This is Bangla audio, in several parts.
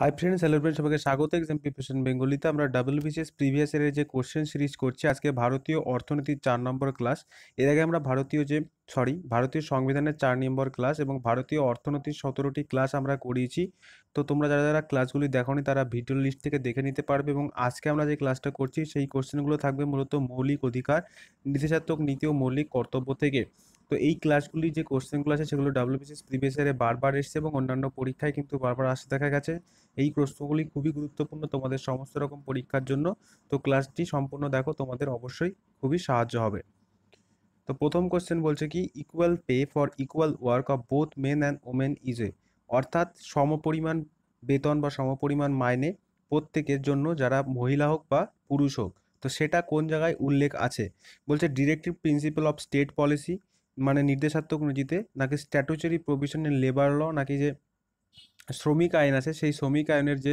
হাই ফ্রেন্ডস হ্যালো ফ্রেন্ড সবাইকে স্বাগত এক্সাম প্রিপারেশন বেঙ্গলিতে আমরা ডাবল বিসিএস প্রিভিয়াস ইয়ারের যে কোশ্চেন সিরিজ করছি আজকে ভারতীয় অর্থনীতির চার নম্বর ক্লাস এর আগে আমরা ভারতীয় যে সরি ভারতীয় সংবিধানের চার নম্বর ক্লাস এবং ভারতীয় অর্থনীতির সতেরোটি ক্লাস আমরা করিয়েছি তো তোমরা যারা যারা ক্লাসগুলি দেখোনি তারা ভিডিও লিস্ট থেকে দেখে নিতে পারবে এবং আজকে আমরা যে ক্লাসটা করছি সেই কোশ্চেনগুলো থাকবে মূলত মৌলিক অধিকার নিষেধাত্মক নীতি ও মৌলিক কর্তব্য থেকে তো এই ক্লাসগুলি যে কোশ্চেনগুলো আছে সেগুলো ডাব্লিউবিসিএস প্রিভিয়াস ইয়ারে বারবার এসছে এবং অন্যান্য পরীক্ষায় কিন্তু বারবার আসতে দেখা গেছে এই প্রশ্নগুলি খুবই গুরুত্বপূর্ণ তোমাদের সমস্ত রকম পরীক্ষার জন্য তো ক্লাসটি সম্পূর্ণ দেখো তোমাদের অবশ্যই খুবই সাহায্য হবে তো প্রথম কোশ্চেন বলছে কি equal pay for equal work of both men and women is a অর্থাৎ সমপরিমাণ বেতন বা সমপরিমাণ মাইনে প্রত্যেকের জন্য যারা মহিলা হোক বা পুরুষ হোক তো সেটা কোন জায়গায় উল্লেখ আছে বলছে directive principle of state policy মানে নির্দেশাত্মক নীতিতে নাকি statutory provision in labour law নাকি যে শ্রমিক আইন আছে সেই শ্রমিক আইনের যে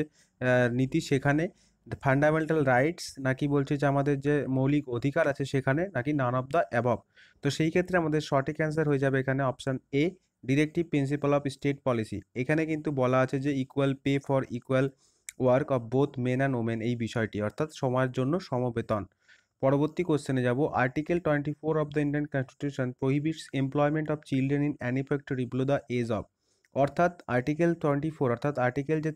নীতি সেখানে ফান্ডামেন্টাল রাইটস নাকি বলছে যে আমাদের যে মৌলিক অধিকার আছে সেখানে নাকি নান অফ দ্য অ্যাবভ তো সেই ক্ষেত্রে আমাদের সঠিক অ্যান্সার হয়ে যাবে এখানে option A directive principle of state policy এখানে কিন্তু বলা আছে যে equal pay for equal work of both men and women এই বিষয়টি অর্থাৎ সময়ের জন্য সমবেতন পরবর্তী কোশ্চেনে যাব article twenty four of the Indian constitution prohibits employment of children in any factory below the age of অর্থাৎ আর্টিকেল টোয়েন্টি ফোর অর্থাৎ আর্টিকেল যে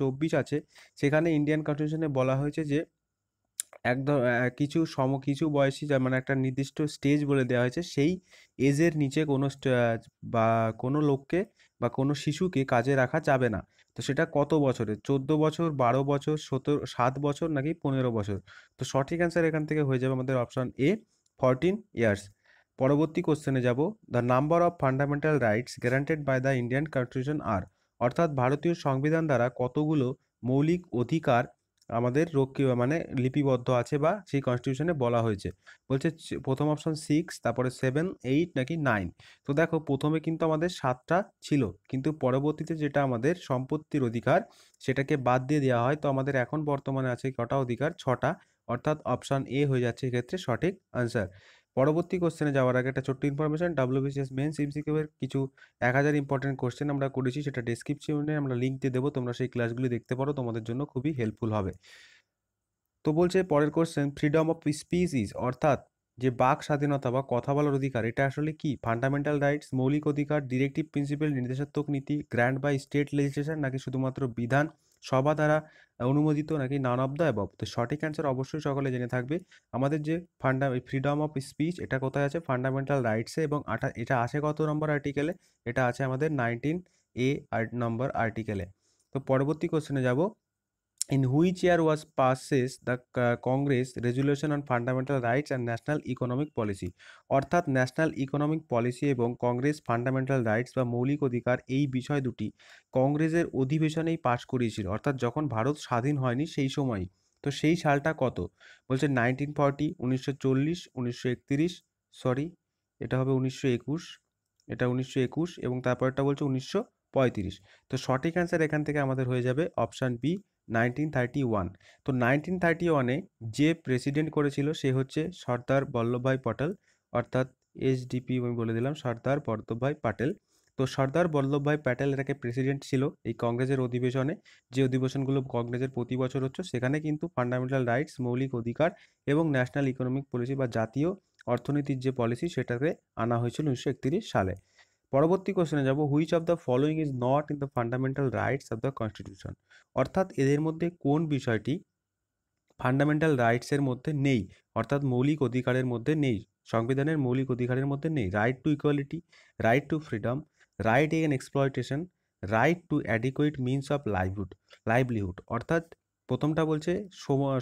চব্বিশ আছে সেখানে ইন্ডিয়ান কনস্টিটিউশনে বলা হয়েছে যে একদম কিছু সম কিছু বয়সী যা মানে একটা নির্দিষ্ট স্টেজ বলে দেওয়া হয়েছে সেই এজের নিচে কোনো বা কোনো লোককে বা কোনো শিশুকে কাজে রাখা যাবে না তো সেটা কত বছরে চোদ্দ বছর বারো বছর সতেরো সাত বছর নাকি পনেরো বছর তো সঠিক অ্যান্সার এখান থেকে হয়ে যাবে আমাদের অপশান এ ফরটিন ইয়ার্স পরবর্তী কোশ্চেনে যাব the number of fundamental rights guaranteed by the Indian constitution আর অর্থাৎ ভারতীয় সংবিধান দ্বারা কতগুলো মৌলিক অধিকার আমাদের রক্ষী মানে লিপিবদ্ধ আছে বা সেই কনস্টিটিউশনে বলা হয়েছে বলছে প্রথম অপশন সিক্স তারপরে সেভেন এইট নাকি নাইন তো দেখো প্রথমে কিন্তু আমাদের সাতটা ছিল কিন্তু পরবর্তীতে যেটা আমাদের সম্পত্তির অধিকার সেটাকে বাদ দিয়ে দেওয়া হয় তো আমাদের এখন বর্তমানে আছে কটা অধিকার ছটা অর্থাৎ অপশান এ হয়ে যাচ্ছে এক্ষেত্রে সঠিক আনসার পরবর্তী কোশ্চেনে যাওয়ার আগে একটা ছোট্ট ইনফরমেশন ডাব্লিউবিসিএস মেন সিমসিকিউয়ের কিছু এক হাজার ইম্পর্টেন্ট কোশ্চেন আমরা করেছি সেটা ডিসক্রিপশনে আমরা লিঙ্ক দিয়ে দেবো তোমরা সেই ক্লাসগুলি দেখতে পারো তোমাদের জন্য খুবই হেল্পফুল হবে তো বলছে পরের কোশ্চেন ফ্রিডম অফ স্পিসিস অর্থাৎ যে বাক স্বাধীনতা বা কথা বলার অধিকার এটা আসলে কি ফান্ডামেন্টাল রাইটস মৌলিক অধিকার ডিরেক্টিভ প্রিন্সিপাল নির্দেশাত্মক নীতি গ্র্যান্ড বাই স্টেট লেজিসলেশন নাকি শুধুমাত্র বিধান সবা দ্বারা অনুমোদিত নাকি নান অব দ্য অ্যাবভ তো সঠিক অ্যান্সার অবশ্যই সকলে জেনে থাকবে আমাদের যে ফান্ডা ফ্রিডম অফ স্পিচ এটা কোথায় আছে ফান্ডামেন্টাল রাইটসে এবং আটা এটা আছে কত নম্বর আর্টিকেলে এটা আছে আমাদের নাইনটিন এ আর নম্বর আর্টিকেলে তো পরবর্তী কোশ্চেনে যাব in which year was passes the congress resolution on fundamental rights and national economic policy অর্থাৎ ন্যাশনাল ইকোনমিক পলিসি এবং কংগ্রেস ফান্ডামেন্টাল রাইটস বা মৌলিক অধিকার এই বিষয় দুটি কংগ্রেসের অধিবেশনেই পাশ করিয়েছিল অর্থাৎ যখন ভারত স্বাধীন হয়নি সেই সময় তো সেই সালটা কত বলছে নাইনটিন ফর্টি উনিশশো চল্লিশ উনিশশো একত্রিশ সরি এটা হবে উনিশশো একুশ এটা উনিশশো একুশ এবং তারপরটা বলছে উনিশশো পঁয়ত্রিশ তো সঠিক অ্যান্সার এখান থেকে আমাদের হয়ে যাবে option B nineteen thirty one তো নাইনটিন থার্টি ওয়ানে যে প্রেসিডেন্ট করেছিল সে হচ্ছে সর্দার বল্লভভাই পটেল অর্থাৎ এসডিপি আমি বলে দিলাম সর্দার বল্লভভাই পটেল তো সর্দার বল্লভভাই প্যাটেল এটাকে প্রেসিডেন্ট ছিল এই কংগ্রেসের অধিবেশনে যে অধিবেশনগুলো কংগ্রেসের প্রতি বছর হচ্ছে সেখানে কিন্তু ফান্ডামেন্টাল রাইটস মৌলিক অধিকার এবং ন্যাশনাল ইকোনমিক পলিসি বা জাতীয় অর্থনীতির যে পলিসি সেটাকে আনা হয়েছিল উনিশশো সালে পরবর্তী কোশ্চেনে যাব which of the following is not in the fundamental rights of the constitution অর্থাৎ এদের মধ্যে কোন বিষয়টি ফান্ডামেন্টাল রাইটসের মধ্যে নেই অর্থাৎ মৌলিক অধিকারের মধ্যে নেই সংবিধানের মৌলিক অধিকারের মধ্যে নেই right to equality right to freedom right again exploitation right to adequate means of livelihood livelihood অর্থাৎ প্রথমটা বলছে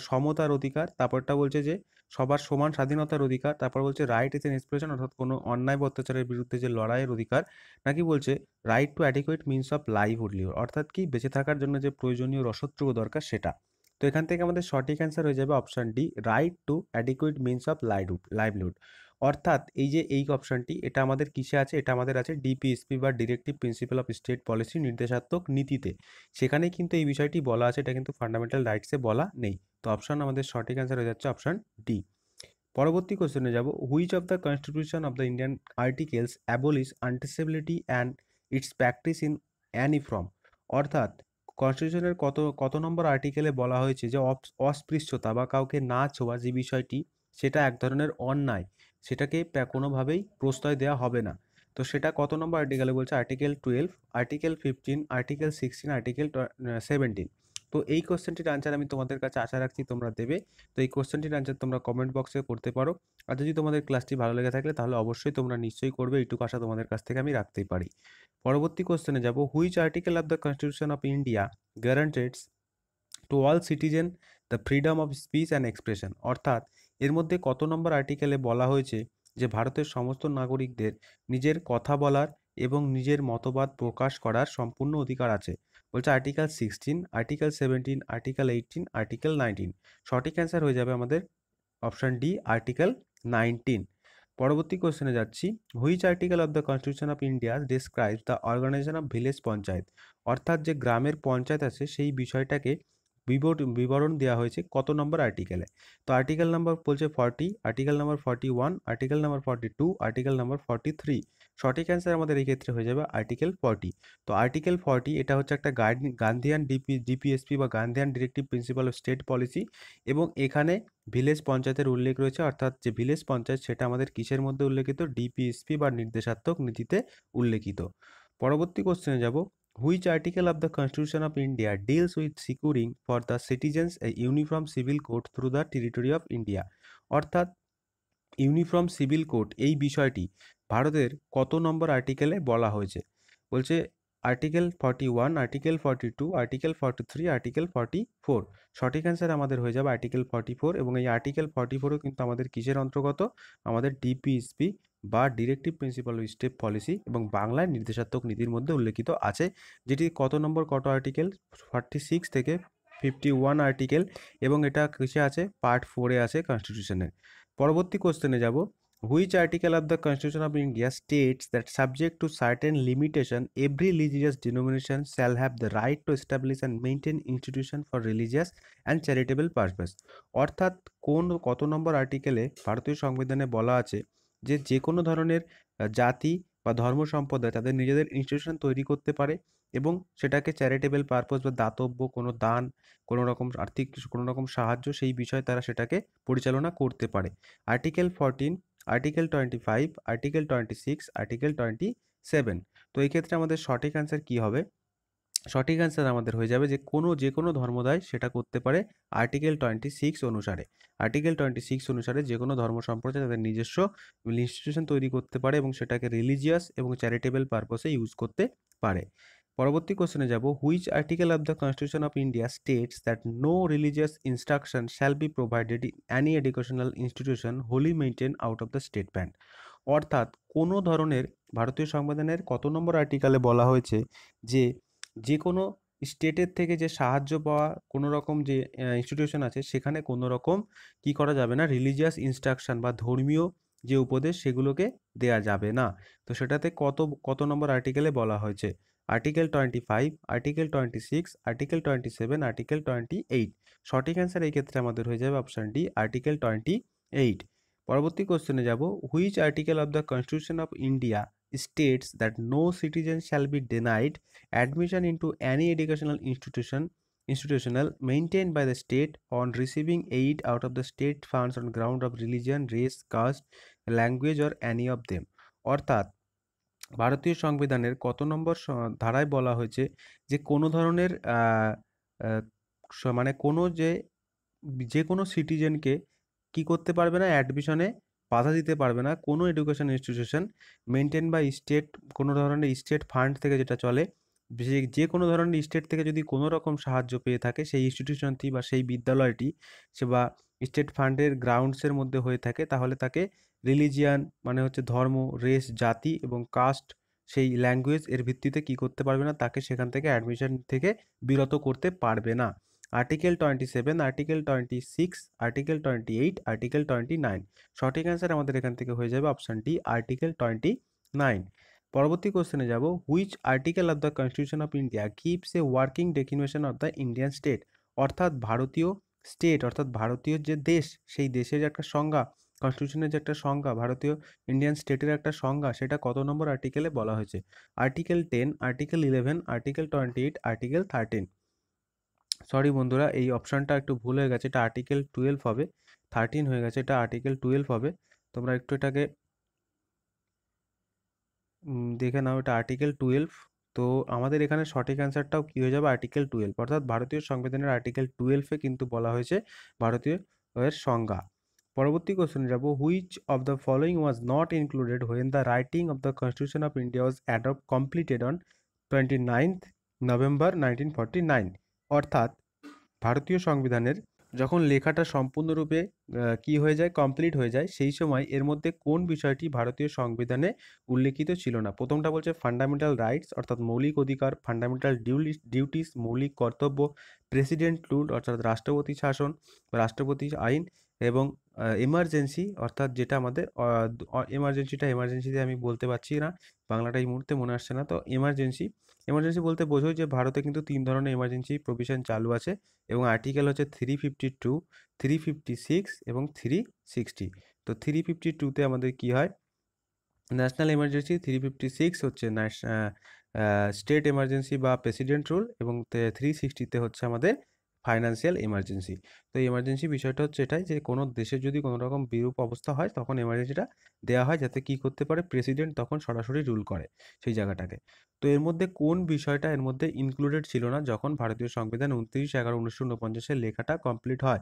সমতার অধিকার তারপরটা বলছে যে সবার সমান স্বাধীনতার অধিকার তারপর বলছে রাইট ইজ এন এক্সপ্রেশন অর্থাৎ কোনো অন্যায় অত্যাচারের বিরুদ্ধে যে লড়াইয়ের অধিকার নাকি বলছে right to adequate means of livelihood অর্থাৎ কি বেঁচে থাকার জন্য যে প্রয়োজনীয় রসদটুকু দরকার সেটা তো এখান থেকে আমাদের সঠিক অ্যান্সার হয়ে যাবে option D right to adequate means of livelihood livelihood অর্থাৎ এই যে এই অপশানটি এটা আমাদের কিসে আছে এটা আমাদের আছে ডিপিএসপি বা directive principle of state policy নির্দেশাত্মক নীতিতে সেখানে কিন্তু এই বিষয়টি বলা আছে এটা কিন্তু ফান্ডামেন্টাল রাইটসে বলা নেই তো অপশান আমাদের সঠিক অ্যান্সার হয়ে যাচ্ছে অপশান ডি পরবর্তী কোশ্চেনে যাব which of the constitution of the Indian articles abolish untouchability and its practice in any from অর্থাৎ কনস্টিটিউশনের কত কত নম্বর আর্টিকেলে বলা হয়েছে যে অস্পৃশ্যতা বা কাউকে না ছোঁয়া যে বিষয়টি সেটা এক ধরনের অন্যায় সেটাকে কোনোভাবেই প্রশ্রয় দেওয়া হবে না তো সেটা কত নম্বর আর্টিকেলে বলছে article twelve article fifteen article sixteen article seventeen তো এই কোশ্চেনটির আনসার আমি তোমাদের কাছে আশা রাখছি তোমরা দেবে তো এই কোশ্চেনটির আনসার তোমরা কমেন্ট বক্সে করতে পারো আর যদি তোমাদের ক্লাসটি ভালো লেগে থাকলে তাহলে অবশ্যই তোমরা নিশ্চয়ই করবে এইটুকু আশা তোমাদের কাছ থেকে আমি রাখতেই পারি পরবর্তী কোশ্চেনে যাব which article of the constitution of India guarantees to all citizen the freedom of speech and expression অর্থাৎ এর মধ্যে কত নম্বর আর্টিকেলে বলা হয়েছে যে ভারতের সমস্ত নাগরিকদের নিজের কথা বলার এবং নিজের মতবাদ প্রকাশ করার সম্পূর্ণ অধিকার আছে বলছে article sixteen article seventeen article eighteen article nineteen সঠিক অ্যান্সার হয়ে যাবে আমাদের অপশান ডি আর্টিকেল নাইনটিন পরবর্তী কোশ্চেনে যাচ্ছি which article of the constitution of India describe the organization of village panchayat অর্থাৎ যে গ্রামের পঞ্চায়েত আছে সেই বিষয়টাকে বিবরণ দেওয়া হয়েছে কত নম্বর আর্টিকেলে তো আর্টিকেল নাম্বার বলছে forty article number forty one article number forty two article number forty three সঠিক অ্যান্সার আমাদের এই ক্ষেত্রে হয়ে যাবে আর্টিকেল ফর্টি তো আর্টিকেল ফর্টি এটা হচ্ছে একটা গাইড গান্ধিয়ান ডিপি ডিপিএসপি বা Gandhian directive principle of state policy এবং এখানে ভিলেজ পঞ্চায়েতের উল্লেখ রয়েছে অর্থাৎ যে ভিলেজ পঞ্চায়েত সেটা আমাদের কিসের মধ্যে উল্লেখিত ডিপিএসপি বা নির্দেশাত্মক নীতিতে উল্লেখিত পরবর্তী কোশ্চেনে যাব which article of the Constitution of India deals with securing for the citizens a uniform civil code through the territory of India অর্থাৎ ইউনিফর্ম সিভিল কোড এই বিষয়টি ভারতের কত নম্বর আর্টিকেলে বলা হয়েছে বলছে article forty one article forty two article forty three article forty four সঠিক অ্যান্সার আমাদের হয়ে যাবে আর্টিকেল ফর্টি ফোর এবং এই আর্টিকেল ফর্টি ফোরও কিন্তু আমাদের কিসের অন্তর্গত আমাদের ডিপিএসপি বা ডিরেক্টিভ প্রিন্সিপাল স্টেপ পলিসি এবং বাংলায় নির্দেশাত্মক নীতির মধ্যে উল্লেখিত আছে যেটি কত নম্বর কত আর্টিকেল ফর্টি সিক্স থেকে ফিফটি ওয়ান আর্টিকেল এবং এটা কিসে আছে পার্ট ফোরে আছে কনস্টিটিউশনের পরবর্তী কোশ্চেনে যাব which article of the constitution of india states that subject to certain limitation every religious denomination shall have the right to establish and maintain institution for religious and charitable purpose অর্থাৎ কোন কত নম্বর আর্টিকেলে ভারতীয় সংবিধানে বলা আছে যে যে কোনো ধরনের জাতি বা ধর্ম সম্প্রদায় তাদের নিজেদের ইনস্টিটিউশন তৈরি করতে পারে এবং সেটাকে চ্যারিটেবল পারপোজ বা দাতব্য কোনো দান কোনো রকম আর্থিক কোনো রকম সাহায্য সেই বিষয়ে তারা সেটাকে পরিচালনা করতে পারে article fourteen article twenty five article twenty six article twenty seven তো এই ক্ষেত্রে আমাদের সঠিক অ্যান্সার কী হবে সঠিক অ্যান্সার আমাদের হয়ে যাবে যে কোনো যে কোনো ধর্মদায় সেটা করতে পারে আর্টিকেল টোয়েন্টি সিক্স অনুসারে আর্টিকেল টোয়েন্টি সিক্স অনুসারে যে কোনো ধর্ম সম্প্রদায় তাদের নিজস্ব ইনস্টিটিউশন তৈরি করতে পারে এবং সেটাকে রিলিজিয়াস এবং চ্যারিটেবল পারপসে ইউজ করতে পারে পরবর্তী কোশ্চেনে যাব which article of the constitution of India states that no religious instruction shall be provided in any educational institution wholly maintain out of the state band অর্থাৎ কোনো ধরনের ভারতীয় সংবিধানের কত নম্বর আর্টিকেলে বলা হয়েছে যে যে কোনো স্টেটের থেকে যে সাহায্য পাওয়া কোনো রকম যে ইনস্টিটিউশন আছে সেখানে কোনো রকম কি করা যাবে না রিলিজিয়াস ইনস্ট্রাকশন বা ধর্মীয় যে উপদেশ সেগুলোকে দেয়া যাবে না তো সেটাতে কত কত নম্বর আর্টিকেলে বলা হয়েছে article twenty five article twenty six article twenty seven article twenty eight সঠিক অ্যান্সার এই ক্ষেত্রে আমাদের হয়ে যাবে option D article twenty eight পরবর্তী কোশ্চেনে যাব which article of the constitution of India states that no citizen shall be denied admission into any educational institution institutional maintain by the state on receiving aid out of the state funds on ground of religion race caste language or any of them অর্থাৎ ভারতীয় সংবিধানের কত নম্বর ধারায় বলা হয়েছে যে কোনো ধরনের মানে কোনো যে যে কোনো সিটিজেনকে কি করতে পারবে না অ্যাডমিশনে বাধা দিতে পারবে না কোনো এডুকেশন ইনস্টিটিউশন মেনটেন বা স্টেট কোনো ধরনের স্টেট ফান্ড থেকে যেটা চলে যে যে কোনো ধরনের স্টেট থেকে যদি কোনো রকম সাহায্য পেয়ে থাকে সেই ইনস্টিটিউশনটি বা সেই বিদ্যালয়টি সে বা স্টেট ফান্ডের গ্রাউন্ডসের মধ্যে হয়ে থাকে তাহলে তাকে রিলিজিয়ান মানে হচ্ছে ধর্ম রেস জাতি এবং কাস্ট সেই ল্যাঙ্গুয়েজ এর ভিত্তিতে কি করতে পারবে না তাকে সেখান থেকে অ্যাডমিশন থেকে বিরত করতে পারবে না article twenty seven article twenty six article twenty eight article twenty nine সঠিক অ্যান্সার আমাদের এখান থেকে হয়ে যাবে option D article twenty nine পরবর্তী কোশ্চেনে যাব which article of the constitution of India keeps a working definition of the Indian state অর্থাৎ ভারতীয় স্টেট অর্থাৎ ভারতীয় যে দেশ সেই দেশের একটা সংজ্ঞা কনস্টিটিউশনের যে একটা সংজ্ঞা ভারতীয় ইন্ডিয়ান স্টেটের একটা সংজ্ঞা সেটা কত নম্বর আর্টিকেলে বলা হয়েছে article ten article eleven article twenty eight article thirteen sorry বন্ধুরা এই অপশানটা একটু ভুল হয়ে গেছে এটা আর্টিকেল টুয়েলভ হবে থার্টিন হয়ে গেছে এটা আর্টিকেল টুয়েলভ হবে তোমরা একটু এটাকে দেখে নাও এটা আর্টিকেল টুয়েলভ তো আমাদের এখানে সঠিক অ্যান্সারটাও কী হয়ে যাবে আর্টিকেল টুয়েলভ অর্থাৎ ভারতীয় সংবিধানের আর্টিকেল টুয়েলভে কিন্তু বলা হয়েছে ভারতীয় এর সংজ্ঞা পরবর্তী কোশ্চেনে যাব which of the following was not included when the writing of the constitution of India was adopt completed on twenty ninth November nineteen forty nine অর্থাৎ ভারতীয় সংবিধানের যখন লেখাটা সম্পূর্ণরূপে কি হয়ে যায় কমপ্লিট হয়ে যায় সেই সময় এর মধ্যে কোন বিষয়টি ভারতীয় সংবিধানে উল্লেখিত ছিল না প্রথমটা বলছে ফান্ডামেন্টাল রাইটস অর্থাৎ মৌলিক অধিকার ফান্ডামেন্টাল ডিউটিস মৌলিক কর্তব্য প্রেসিডেন্ট রুল অর্থাৎ রাষ্ট্রপতি শাসন রাষ্ট্রপতি আইন এবং এমার্জেন্সি অর্থাৎ যেটা আমাদের এমার্জেন্সিটা এমার্জেন্সিতে আমি বলতে পারছি না বাংলাটা এই মুহূর্তে মনে আসছে না তো এমার্জেন্সি এমার্জেন্সি বলতে বোঝো যে ভারতে কিন্তু তিন ধরনের এমার্জেন্সি প্রভিশন চালু আছে এবং আর্টিকেল হচ্ছে three fifty two three fifty six এবং থ্রি সিক্সটি তো থ্রি ফিফটি টুতে আমাদের কী হয় national emergency three fifty six হচ্ছে স্টেট এমার্জেন্সি বা প্রেসিডেন্ট রুল এবং থ্রি সিক্সটিতে হচ্ছে আমাদের ফাইন্যান্সিয়াল এমার্জেন্সি তো এমার্জেন্সি বিষয়টা হচ্ছে এটাই যে কোনো দেশের যদি কোনো রকম বিরূপ অবস্থা হয় তখন এমার্জেন্সিটা দেওয়া হয় যাতে কি করতে পারে প্রেসিডেন্ট তখন সরাসরি রুল করে সেই জায়গাটাকে তো এর মধ্যে কোন বিষয়টা এর মধ্যে ইনক্লুডেড ছিল না যখন ভারতীয় সংবিধান উনত্রিশ এগারো উনিশশো উনপঞ্চাশের লেখাটা কমপ্লিট হয়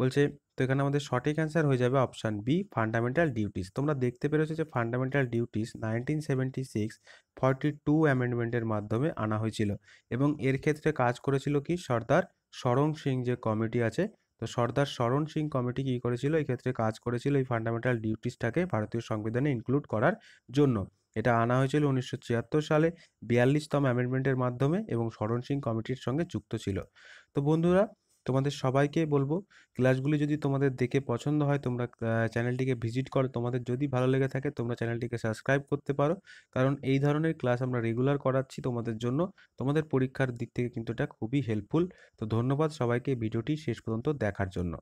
বলছে তো এখানে আমাদের সঠিক অ্যান্সার হয়ে যাবে অপশান বি ফান্ডামেন্টাল ডিউটিস তোমরা দেখতে পেরেছো যে fundamental duties nineteen seventy six forty two অ্যামেন্ডমেন্টের মাধ্যমে আনা হয়েছিল এবং এর ক্ষেত্রে কাজ করেছিল কি সর্দার স্মরণ সিং যে কমিটি আছে তো সর্দার স্মরণ সিং কমিটি কী করেছিল এই ক্ষেত্রে কাজ করেছিল এই ফান্ডামেন্টাল ডিউটিসটাকে ভারতীয় সংবিধানে ইনক্লুড করার জন্য এটা আনা হয়েছিল উনিশশো সালে বিয়াল্লিশতম অ্যামেন্ডমেন্টের মাধ্যমে এবং স্মরণ সিং কমিটির সঙ্গে যুক্ত ছিল তো বন্ধুরা তোমাদের সবাইকে বলবো ক্লাসগুলি যদি তোমাদের দেখে পছন্দ হয় তোমরা চ্যানেলটিকে ভিজিট করো তোমাদের যদি ভালো লেগে থাকে তোমরা চ্যানেলটিকে সাবস্ক্রাইব করতে পারো কারণ এই ধরনের ক্লাস আমরা রেগুলার করাচ্ছি তোমাদের জন্য তোমাদের পরীক্ষার দিক থেকে কিন্তু এটা খুবই হেল্পফুল তো ধন্যবাদ সবাইকে ভিডিওটি শেষ পর্যন্ত দেখার জন্য